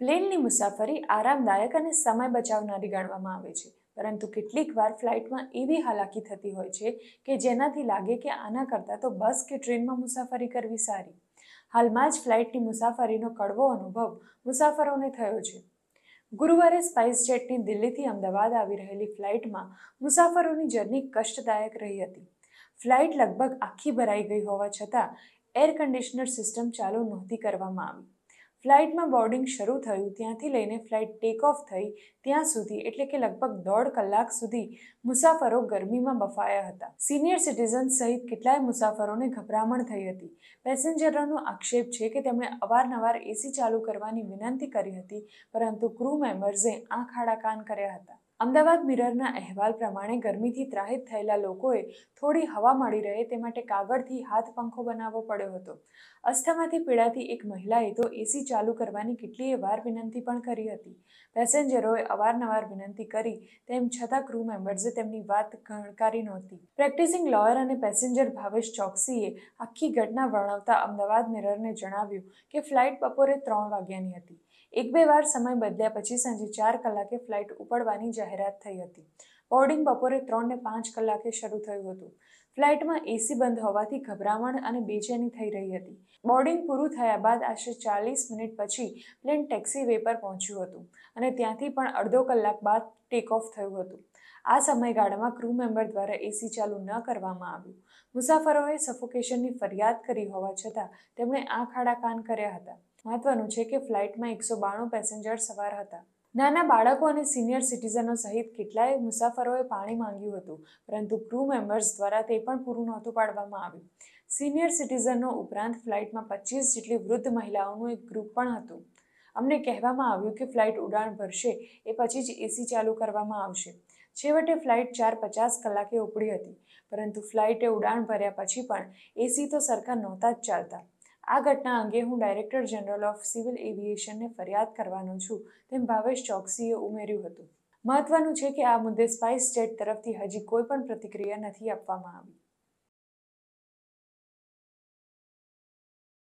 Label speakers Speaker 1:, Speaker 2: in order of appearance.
Speaker 1: પ્લેનની મુસાફરી આરામદાયક અને સમય બચાવનારી ગણવામાં આવે છે પરંતુ કેટલીક વાર ફ્લાઇટમાં એવી હાલાકી થતી હોય છે કે જેનાથી લાગે કે આના કરતાં તો બસ કે ટ્રેનમાં મુસાફરી કરવી સારી હાલમાં જ ફ્લાઇટની મુસાફરીનો કડવો અનુભવ મુસાફરોને થયો છે ગુરુવારે સ્પાઇસજેટની દિલ્હીથી અમદાવાદ આવી રહેલી ફ્લાઇટમાં મુસાફરોની જર્ની કષ્ટદાયક રહી હતી ફ્લાઇટ લગભગ આખી ભરાઈ ગઈ હોવા છતાં એર કન્ડિશનર સિસ્ટમ ચાલુ નહોતી કરવામાં આવી ફ્લાઇટમાં બોર્ડિંગ શરૂ થયું ત્યાંથી લઈને ફ્લાઇટ ટેક ઓફ થઈ ત્યાં સુધી એટલે કે લગભગ દોઢ કલાક સુધી મુસાફરો ગરમીમાં બફાયા હતા સિનિયર સિટીઝન સહિત કેટલાય મુસાફરોને ગભરામણ થઈ હતી પેસેન્જરોનો આક્ષેપ છે કે તેમણે અવારનવાર એસી ચાલુ કરવાની વિનંતી કરી હતી પરંતુ ક્રૂ મેમ્બર્સે આંખ આડા કાન કર્યા હતા અમદાવાદ મિરરના અહેવાલ પ્રમાણે ગરમીથી ત્રાહિત થયેલા લોકોએ થોડી હવા મળી રહે તે માટે કાગળથી હાથ પંખો બનાવવો પડ્યો હતો અસ્થમાથી પીડાતી એક મહિલાએ તો એસી ચાલુ કરવાની કેટલીય વાર વિનંતી પણ કરી હતી પેસેન્જરોએ અવારનવાર વિનંતી કરી તેમ છતાં ક્રૂ મેમ્બર્સે તેમની વાત ગણકારી નહોતી પ્રેક્ટિસિંગ લોયર અને પેસેન્જર ભાવેશ ચોકસીએ આખી ઘટના વર્ણવતા અમદાવાદ મિરરને જણાવ્યું કે ફ્લાઇટ બપોરે ત્રણ વાગ્યાની હતી એક બે વાર સમય બદલ્યા પછી સાંજે ચાર કલાકે ફ્લાઇટ ઉપડવાની જાહેરાત જાહેરાત થઈ હતી બોર્ડિંગ બપોરે ત્રણને પાંચ કલાકે શરૂ થયું હતું ફ્લાઇટમાં એસી બંધ હોવાથી ગભરામણ અને બેચેની થઈ રહી હતી બોર્ડિંગ પૂરું થયા બાદ આશરે ચાલીસ મિનિટ પછી પ્લેન ટેક્સી વે પર પહોંચ્યું હતું અને ત્યાંથી પણ અડધો કલાક બાદ ટેક ઓફ થયું હતું આ સમયગાળામાં ક્રૂ મેમ્બર દ્વારા એસી ચાલુ ન કરવામાં આવ્યું મુસાફરોએ સફોકેશનની ફરિયાદ કરી હોવા છતાં તેમણે આંખ આડા કાન કર્યા હતા મહત્વનું છે કે ફ્લાઇટમાં એકસો બાણું પેસેન્જર સવાર હતા નાના બાળકો અને સિનિયર સિટીઝનો સહિત કેટલાય મુસાફરોએ પાણી માંગ્યું હતું પરંતુ ક્રૂ મેમ્બર્સ દ્વારા તે પણ પૂરું નહોતું પાડવામાં આવ્યું સિનિયર સિટીઝનો ઉપરાંત ફ્લાઇટમાં પચીસ જેટલી વૃદ્ધ મહિલાઓનું એક ગ્રુપ પણ હતું અમને કહેવામાં આવ્યું કે ફ્લાઇટ ઉડાણ ભરશે એ પછી જ એસી ચાલુ કરવામાં આવશે છેવટે ફ્લાઇટ ચાર પચાસ કલાકે ઉપડી હતી પરંતુ ફ્લાઇટે ઉડાણ ભર્યા પછી પણ એસી તો સરખા નહોતા જ ચાલતા આ ઘટના અંગે હું ડાયરેક્ટર જનરલ ઓફ સિવિલ એવિએશનને ફરિયાદ કરવાનો છું તેમ ભાવેશ ચોકસીએ ઉમેર્યું હતું મહત્વનું છે કે આ મુદ્દે સ્પાઇસ જેટ તરફથી હજી કોઈ પણ પ્રતિક્રિયા નથી આપવામાં આવી